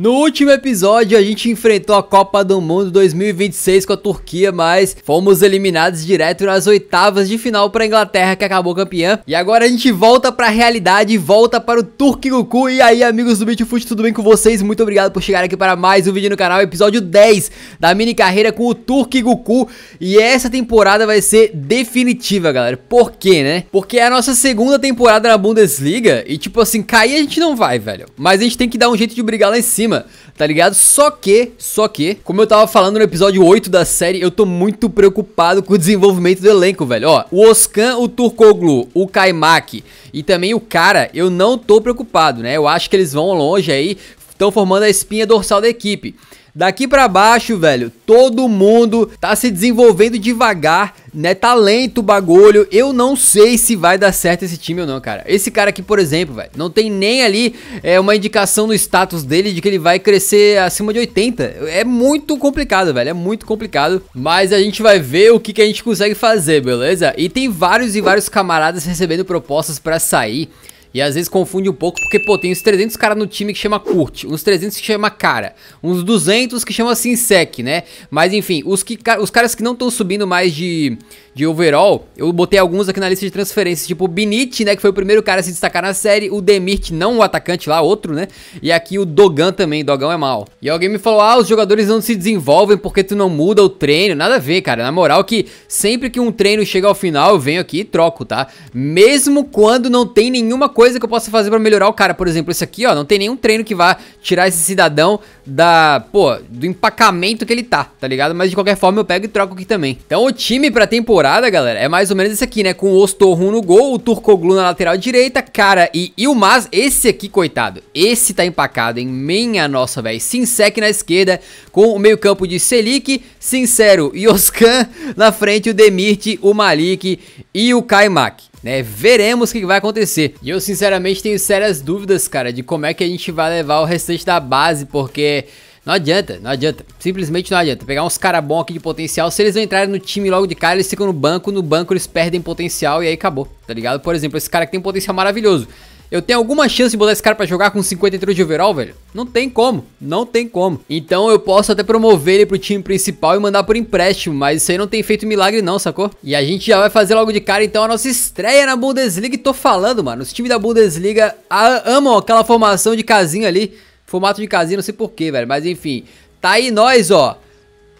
No último episódio, a gente enfrentou a Copa do Mundo 2026 com a Turquia, mas fomos eliminados direto nas oitavas de final para a Inglaterra, que acabou campeã. E agora a gente volta para a realidade, volta para o Turk Goku. E aí, amigos do Bitfoot, tudo bem com vocês? Muito obrigado por chegar aqui para mais um vídeo no canal, episódio 10 da mini carreira com o Turk Goku. E essa temporada vai ser definitiva, galera. Por quê, né? Porque é a nossa segunda temporada na Bundesliga e, tipo assim, cair a gente não vai, velho. Mas a gente tem que dar um jeito de brigar lá em cima cima, tá ligado? Só que, só que, como eu tava falando no episódio 8 da série, eu tô muito preocupado com o desenvolvimento do elenco, velho. Ó, o Oscan, o Turkoglu, o Kaimak e também o Cara, eu não tô preocupado, né? Eu acho que eles vão longe aí, estão formando a espinha dorsal da equipe. Daqui para baixo, velho, todo mundo tá se desenvolvendo devagar, né? Talento, tá bagulho. Eu não sei se vai dar certo esse time ou não, cara. Esse cara aqui, por exemplo, velho, não tem nem ali é, uma indicação no status dele de que ele vai crescer acima de 80. É muito complicado, velho. É muito complicado. Mas a gente vai ver o que, que a gente consegue fazer, beleza? E tem vários e vários camaradas recebendo propostas para sair. E às vezes confunde um pouco, porque, pô, tem uns 300 caras no time que chama Kurt uns 300 que chama Cara, uns 200 que chama Sinsec, né? Mas enfim, os, que, os caras que não estão subindo mais de de overall, eu botei alguns aqui na lista de transferências, tipo o Binit, né, que foi o primeiro cara a se destacar na série, o Demirt, não o atacante lá, outro, né, e aqui o Dogan também, Dogan é mal. E alguém me falou, ah, os jogadores não se desenvolvem porque tu não muda o treino, nada a ver, cara, na moral que sempre que um treino chega ao final, eu venho aqui e troco, tá? Mesmo quando não tem nenhuma coisa que eu possa fazer para melhorar o cara, por exemplo, esse aqui, ó, não tem nenhum treino que vá tirar esse cidadão da, pô, do empacamento que ele tá, tá ligado? Mas de qualquer forma eu pego e troco aqui também. Então o time pra temporada temporada, galera, é mais ou menos esse aqui, né? Com o Ostorrun no gol, o Turcoglu na lateral direita, cara, e Ilmaz, esse aqui, coitado, esse tá empacado, em Minha nossa, velho. Sinsec na esquerda, com o meio campo de Selic, Sincero e Oscan. Na frente, o Demirt, o Malik e o Kaimak. Né, veremos o que vai acontecer. E eu, sinceramente, tenho sérias dúvidas, cara, de como é que a gente vai levar o restante da base, porque... Não adianta, não adianta. Simplesmente não adianta. Pegar uns caras bons aqui de potencial. Se eles não entrarem no time logo de cara, eles ficam no banco. No banco eles perdem potencial e aí acabou, tá ligado? Por exemplo, esse cara que tem um potencial maravilhoso. Eu tenho alguma chance de botar esse cara pra jogar com 53 de overall, velho? Não tem como, não tem como. Então eu posso até promover ele pro time principal e mandar por empréstimo, mas isso aí não tem feito milagre não, sacou? E a gente já vai fazer logo de cara então a nossa estreia na Bundesliga e tô falando, mano. Os times da Bundesliga amam aquela formação de casinha ali. Formato de casinha, não sei porquê, velho. Mas enfim, tá aí nós, ó,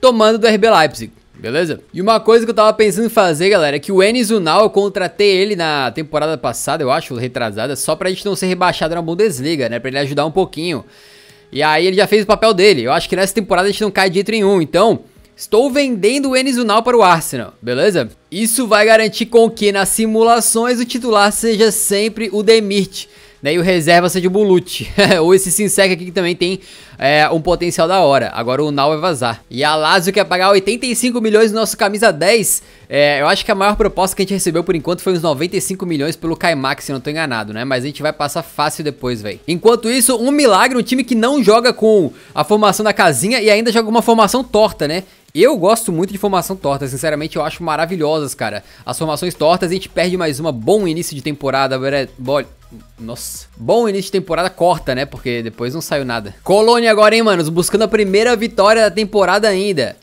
tomando do RB Leipzig. Beleza? E uma coisa que eu tava pensando em fazer, galera, é que o Enes Unal, eu contratei ele na temporada passada, eu acho, retrasada, só pra gente não ser rebaixado na Bundesliga, né? Pra ele ajudar um pouquinho. E aí ele já fez o papel dele. Eu acho que nessa temporada a gente não cai de jeito nenhum, então... Estou vendendo o Enes Unal para o Arsenal, beleza? Isso vai garantir com que nas simulações o titular seja sempre o Demit né? E o reserva seja de Bulute. Ou esse Sinsec aqui que também tem é, um potencial da hora. Agora o Nau vai vazar. E a Lazio quer pagar 85 milhões no nosso camisa 10. É, eu acho que a maior proposta que a gente recebeu por enquanto foi uns 95 milhões pelo Kaimak, se não tô enganado, né? Mas a gente vai passar fácil depois, velho. Enquanto isso, um milagre, um time que não joga com a formação da casinha e ainda joga uma formação torta, né? Eu gosto muito de formação torta, sinceramente eu acho maravilhosas, cara. As formações tortas, a gente perde mais uma, bom início de temporada, bora... Nossa. Bom início de temporada, corta, né? Porque depois não saiu nada. Colônia agora, hein, manos? Buscando a primeira vitória da temporada ainda.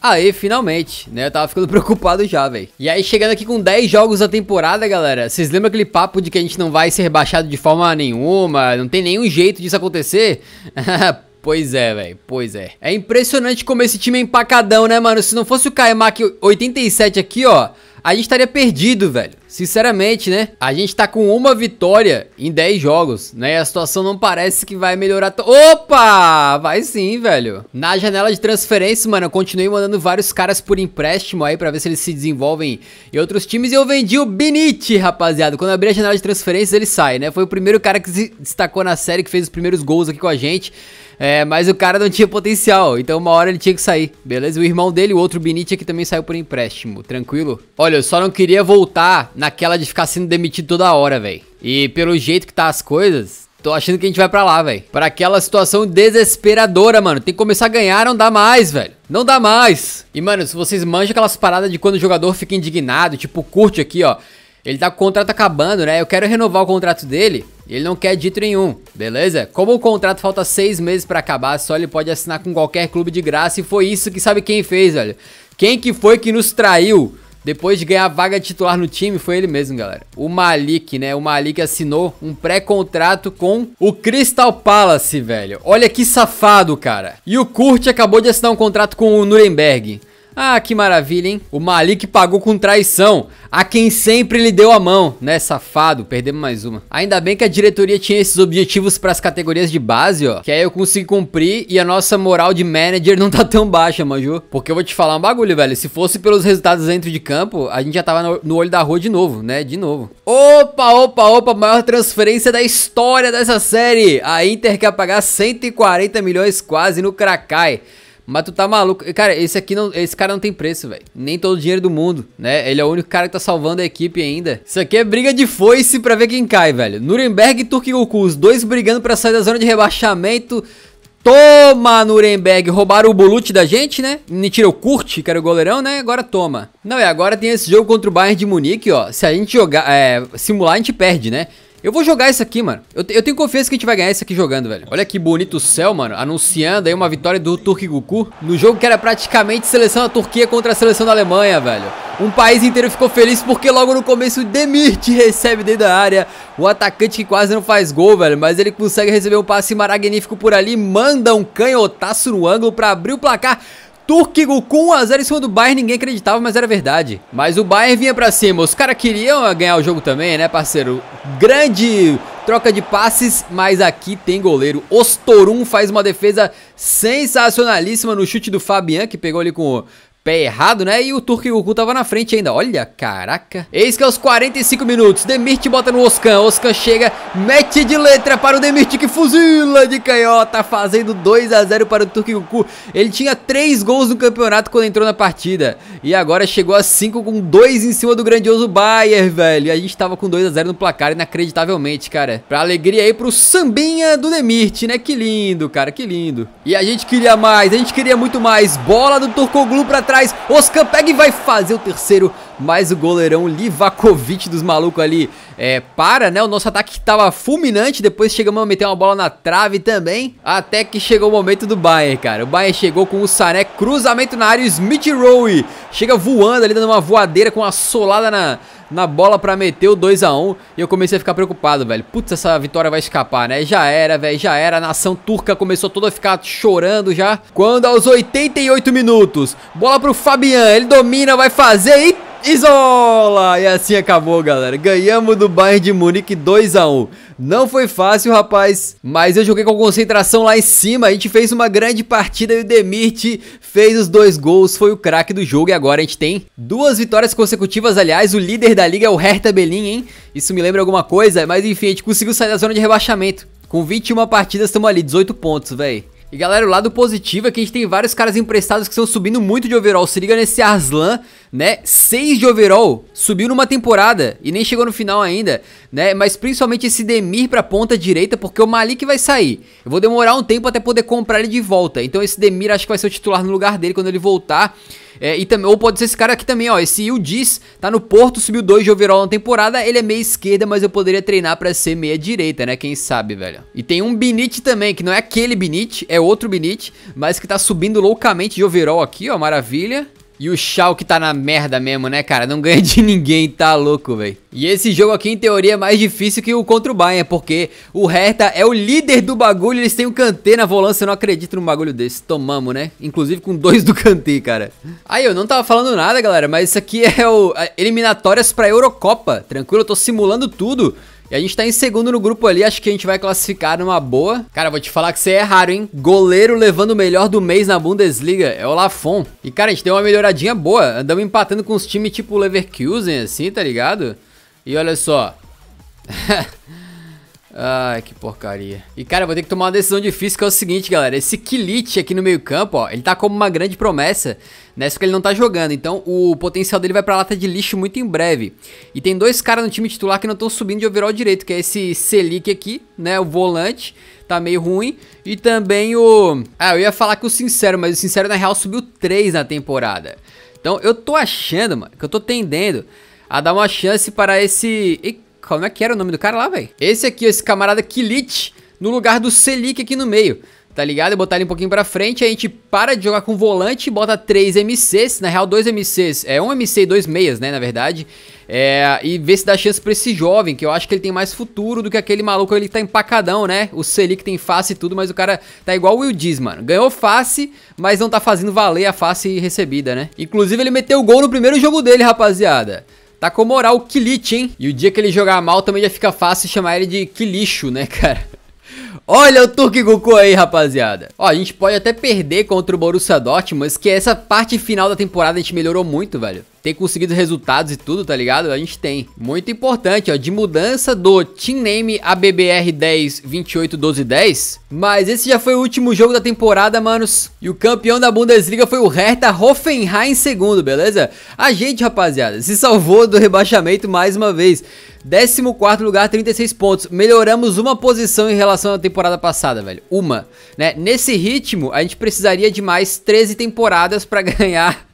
Aí, finalmente, né? Eu tava ficando preocupado já, velho. E aí, chegando aqui com 10 jogos da temporada, galera. Vocês lembram aquele papo de que a gente não vai ser rebaixado de forma nenhuma? Não tem nenhum jeito disso acontecer? Pois é, velho, pois é. É impressionante como esse time é empacadão, né, mano? Se não fosse o Kaimak 87 aqui, ó, a gente estaria perdido, velho sinceramente, né? A gente tá com uma vitória em 10 jogos, né? E a situação não parece que vai melhorar. Opa! Vai sim, velho. Na janela de transferência, mano, eu continuei mandando vários caras por empréstimo aí pra ver se eles se desenvolvem em outros times. E eu vendi o Benite, rapaziada. Quando abri a janela de transferência, ele sai, né? Foi o primeiro cara que se destacou na série, que fez os primeiros gols aqui com a gente. É, mas o cara não tinha potencial, então uma hora ele tinha que sair, beleza? O irmão dele, o outro Benite aqui também saiu por empréstimo, tranquilo? Olha, eu só não queria voltar naquela de ficar sendo demitido toda hora, velho. E pelo jeito que tá as coisas, tô achando que a gente vai pra lá, velho. Pra aquela situação desesperadora, mano. Tem que começar a ganhar, não dá mais, velho. Não dá mais. E, mano, se vocês manjam aquelas paradas de quando o jogador fica indignado, tipo, curte aqui, ó. Ele tá com o contrato acabando, né? Eu quero renovar o contrato dele. Ele não quer dito nenhum, beleza? Como o contrato falta seis meses para acabar, só ele pode assinar com qualquer clube de graça. E foi isso que sabe quem fez, velho. Quem que foi que nos traiu? Depois de ganhar a vaga titular no time, foi ele mesmo, galera. O Malik, né? O Malik assinou um pré-contrato com o Crystal Palace, velho. Olha que safado, cara. E o Kurt acabou de assinar um contrato com o Nuremberg. Ah, que maravilha, hein? O Malik pagou com traição a quem sempre lhe deu a mão, né, safado? Perdemos mais uma. Ainda bem que a diretoria tinha esses objetivos para as categorias de base, ó, que aí eu consegui cumprir e a nossa moral de manager não tá tão baixa, manjo. Porque eu vou te falar um bagulho, velho, se fosse pelos resultados dentro de campo, a gente já tava no olho da rua de novo, né, de novo. Opa, opa, opa, maior transferência da história dessa série. A Inter quer pagar 140 milhões quase no Krakai. Mas tu tá maluco. Cara, esse aqui não, esse cara não tem preço, velho. Nem todo o dinheiro do mundo, né? Ele é o único cara que tá salvando a equipe ainda. Isso aqui é briga de foice pra ver quem cai, velho. Nuremberg e Turk Goku, os dois brigando pra sair da zona de rebaixamento. Toma, Nuremberg. Roubaram o Bolut da gente, né? Me tirou o Kurt, que era o goleirão, né? Agora toma. Não, e agora tem esse jogo contra o Bayern de Munique, ó. Se a gente jogar, é, simular, a gente perde, né? Eu vou jogar isso aqui, mano. Eu, eu, tenho confiança que a gente vai ganhar isso aqui jogando, velho. Olha que bonito o céu, mano. Anunciando aí uma vitória do Turki Goku. no jogo que era praticamente seleção da Turquia contra a seleção da Alemanha, velho. Um país inteiro ficou feliz porque logo no começo o Demirti recebe dentro da área. O atacante que quase não faz gol, velho. Mas ele consegue receber um passe magnífico por ali. Manda um canhotaço no ângulo pra abrir o placar. Turkigo com 1x0 em cima do Bayern, ninguém acreditava, mas era verdade. Mas o Bayern vinha pra cima, os caras queriam ganhar o jogo também, né, parceiro? Grande troca de passes, mas aqui tem goleiro. Ostorum faz uma defesa sensacionalíssima no chute do Fabian, que pegou ali com pé errado, né? E o Turco e o Goku tava na frente ainda. Olha, caraca. Eis que aos 45 minutos, Demirte bota no Oscan. Oscan chega, mete de letra para o Demirte que fuzila de canhota, fazendo 2 a 0 para o Turco e o Goku. Ele tinha 3 gols no campeonato quando entrou na partida. E agora chegou a 5 com 2 em cima do grandioso Bayer, velho. E a gente tava com 2 a 0 no placar, inacreditavelmente, cara. Pra alegria aí pro sambinha do Demirte, né? Que lindo, cara, que lindo. E a gente queria mais, a gente queria muito mais. Bola do Turcoglu pra trás trás, Oscar pega e vai fazer o terceiro, mas o goleirão Livakovic dos malucos ali é, para, né? O nosso ataque estava fulminante, depois chegamos a meter uma bola na trave também, até que chegou o momento do Bayern, cara. O Bayern chegou com o Sané, cruzamento na área, o Smith Rowe chega voando ali, dando uma voadeira com uma solada na na bola pra meter o 2x1 e eu comecei a ficar preocupado, velho. Putz, essa vitória vai escapar, né? Já era, velho, já era. A nação turca começou toda a ficar chorando já. Quando aos 88 minutos, bola pro Fabian, ele domina, vai fazer e Isola! E assim acabou, galera. Ganhamos do Bayern de Munique 2x1. Não foi fácil, rapaz, mas eu joguei com concentração lá em cima. A gente fez uma grande partida e o Demirt fez os dois gols. Foi o craque do jogo e agora a gente tem duas vitórias consecutivas. Aliás, o líder da liga é o Hertha Belin, hein? Isso me lembra alguma coisa, mas enfim, a gente conseguiu sair da zona de rebaixamento. Com 21 partidas, estamos ali, 18 pontos, velho. E galera, o lado positivo é que a gente tem vários caras emprestados que estão subindo muito de overall. Se liga nesse Arslan, né? 6 de overall, subiu numa temporada e nem chegou no final ainda, né? Mas principalmente esse Demir pra ponta direita, porque o Malik vai sair. Eu vou demorar um tempo até poder comprar ele de volta. Então esse Demir acho que vai ser o titular no lugar dele quando ele voltar. É, e também, ou pode ser esse cara aqui também, ó. Esse Yildiz tá no Porto, subiu 2 de overall na temporada. Ele é meia esquerda, mas eu poderia treinar para ser meia direita, né? Quem sabe, velho. E tem um Binit também, que não é aquele Binit, é outro Binit, mas que tá subindo loucamente de overall aqui, ó. Maravilha. E o que tá na merda mesmo, né, cara? Não ganha de ninguém, tá louco, velho. E esse jogo aqui, em teoria, é mais difícil que o contra o Bayern, porque o Hertha é o líder do bagulho, eles têm o Kanté na volância, eu não acredito num bagulho desse. Tomamos, né? Inclusive com dois do Kanté, cara. Aí, eu não tava falando nada, galera, mas isso aqui é o é, eliminatórias pra Eurocopa. Tranquilo, eu tô simulando tudo. E a gente tá em segundo no grupo ali, acho que a gente vai classificar numa boa. Cara, vou te falar que você é raro, hein? Goleiro levando o melhor do mês na Bundesliga, é o Lafon. E, cara, a gente deu uma melhoradinha boa. Andamos empatando com os times tipo Leverkusen, assim, tá ligado? E olha só. Ai, que porcaria. E, cara, eu vou ter que tomar uma decisão difícil, que é o seguinte, galera. Esse Kilit aqui no meio campo, ó, ele tá como uma grande promessa, né? Só que ele não tá jogando, então o potencial dele vai pra lata de lixo muito em breve. E tem dois caras no time titular que não estão subindo de overall direito, que é esse Selic aqui, né? O volante, tá meio ruim. E também o... Ah, eu ia falar que o Sincero, mas o Sincero, na real, subiu 3 na temporada. Então, eu tô achando, mano, que eu tô tendendo a dar uma chance para esse... Como é que era o nome do cara lá, velho? Esse aqui, esse camarada Kilit, no lugar do Selic aqui no meio. Tá ligado? Eu botar ele um pouquinho pra frente, a gente para de jogar com o volante, bota 3 MCs, na real 2 MCs, é um MC e 2 meias, né, na verdade. É, e ver se dá chance pra esse jovem, que eu acho que ele tem mais futuro do que aquele maluco ele tá empacadão, né? O Selic tem face e tudo, mas o cara tá igual o Will Diz, mano. Ganhou face, mas não tá fazendo valer a face recebida, né? Inclusive ele meteu o gol no primeiro jogo dele, rapaziada. Tá com moral o Kilit, hein? E o dia que ele jogar mal também já fica fácil chamar ele de Kilixo, né, cara? Olha o Turk Goku aí, rapaziada. Ó, a gente pode até perder contra o Borussia Dortmund, mas que essa parte final da temporada a gente melhorou muito, velho ter conseguido resultados e tudo, tá ligado? A gente tem. Muito importante, ó, de mudança do Team Name ABBR 10 28 12 10. Mas esse já foi o último jogo da temporada, manos. E o campeão da Bundesliga foi o Hertha Hoffenheim em segundo, beleza? A gente, rapaziada, se salvou do rebaixamento mais uma vez. 14 lugar, 36 pontos. Melhoramos uma posição em relação à temporada passada, velho. Uma, né? Nesse ritmo, a gente precisaria de mais 13 temporadas para ganhar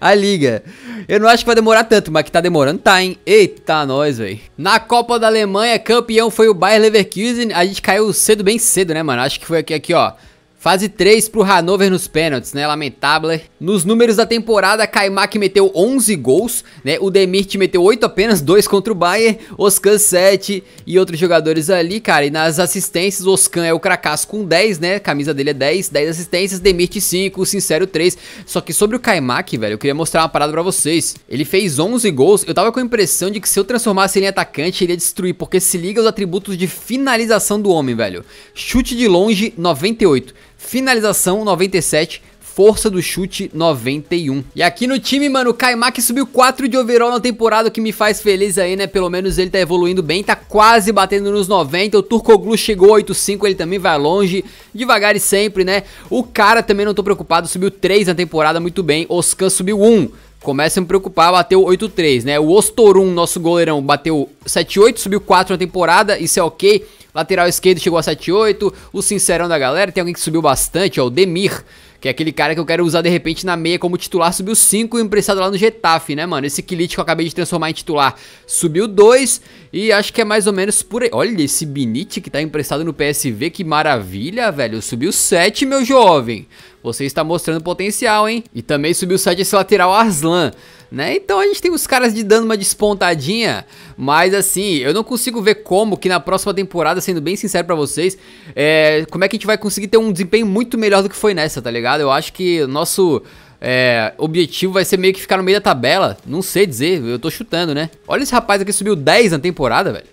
a liga. Eu não acho que vai demorar tanto, mas que tá demorando, tá, hein? Eita, tá nós, velho. Na Copa da Alemanha, campeão foi o Bayer Leverkusen. A gente caiu cedo, bem cedo, né, mano? Acho que foi aqui, aqui ó. Fase 3 pro Hanover nos pênaltis, né? Lamentável. Nos números da temporada, Kaimak meteu 11 gols, né? O Demirt meteu 8 apenas, 2 contra o Bayern, Oscan 7 e outros jogadores ali, cara. E nas assistências, Oscan é o cracasso com 10, né? camisa dele é 10, 10 assistências, Demirt 5, Sincero 3. Só que sobre o Kaimak, velho, eu queria mostrar uma parada pra vocês. Ele fez 11 gols, eu tava com a impressão de que se eu transformasse ele em atacante, ele ia destruir, porque se liga os atributos de finalização do homem, velho. Chute de longe, 98 finalização 97, força do chute 91. E aqui no time, mano, o Kaimak subiu 4 de overall na temporada, o que me faz feliz aí, né? Pelo menos ele tá evoluindo bem, tá quase batendo nos 90. O Turcoglu chegou 8.5, ele também vai longe, devagar e sempre, né? O cara também não tô preocupado, subiu 3 na temporada, muito bem. Oscan subiu 1. Começa a me preocupar, bateu 8-3, né? O Ostorum, nosso goleirão, bateu 7-8, subiu 4 na temporada, isso é ok. Lateral esquerdo chegou a 7,8. O sincerão da galera, tem alguém que subiu bastante, ó, o Demir. Que é aquele cara que eu quero usar de repente na meia como titular, subiu 5 e emprestado lá no Getafe, né, mano? Esse Kilit que eu acabei de transformar em titular subiu 2 e acho que é mais ou menos por aí. Olha esse Binit que tá emprestado no PSV, que maravilha, velho. Subiu 7, meu jovem. Você está mostrando potencial, hein? E também subiu o site esse lateral Arslan, né? Então a gente tem os caras de dando uma despontadinha, mas assim, eu não consigo ver como que na próxima temporada, sendo bem sincero para vocês, é, como é que a gente vai conseguir ter um desempenho muito melhor do que foi nessa, tá ligado? Eu acho que o nosso é, objetivo vai ser meio que ficar no meio da tabela, não sei dizer, eu tô chutando, né? Olha esse rapaz aqui subiu 10 na temporada, velho.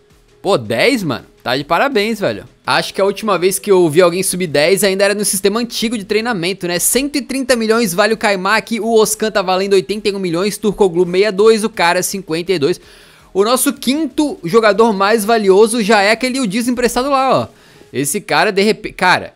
Pô, 10, mano? Tá de parabéns, velho. Acho que a última vez que eu vi alguém subir 10 ainda era no sistema antigo de treinamento, né? 130 milhões vale o Kaimak, o Oscan tá valendo 81 milhões, Turcoglu 62, o cara 52. O nosso quinto jogador mais valioso já é aquele o emprestado lá, ó. Esse cara, de repente... Cara,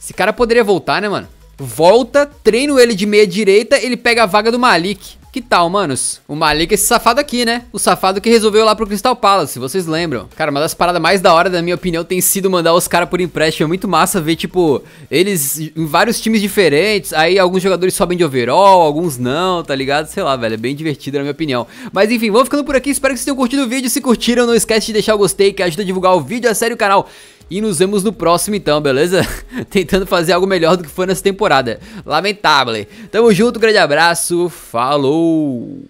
esse cara poderia voltar, né, mano? Volta, treino ele de meia direita, ele pega a vaga do Malik. Que tal, manos? O Malik é esse safado aqui, né? O safado que resolveu lá pro Crystal Palace, se vocês lembram. Cara, uma das paradas mais da hora, na minha opinião, tem sido mandar os caras por empréstimo. É muito massa ver, tipo, eles em vários times diferentes. Aí alguns jogadores sobem de overall, alguns não, tá ligado? Sei lá, velho. É bem divertido, na minha opinião. Mas enfim, vou ficando por aqui. Espero que vocês tenham curtido o vídeo. Se curtiram, não esquece de deixar o gostei, que ajuda a divulgar o vídeo, a sério o canal. E nos vemos no próximo então, beleza? Tentando fazer algo melhor do que foi nessa temporada. Lamentável. Tamo junto, grande abraço. Falou!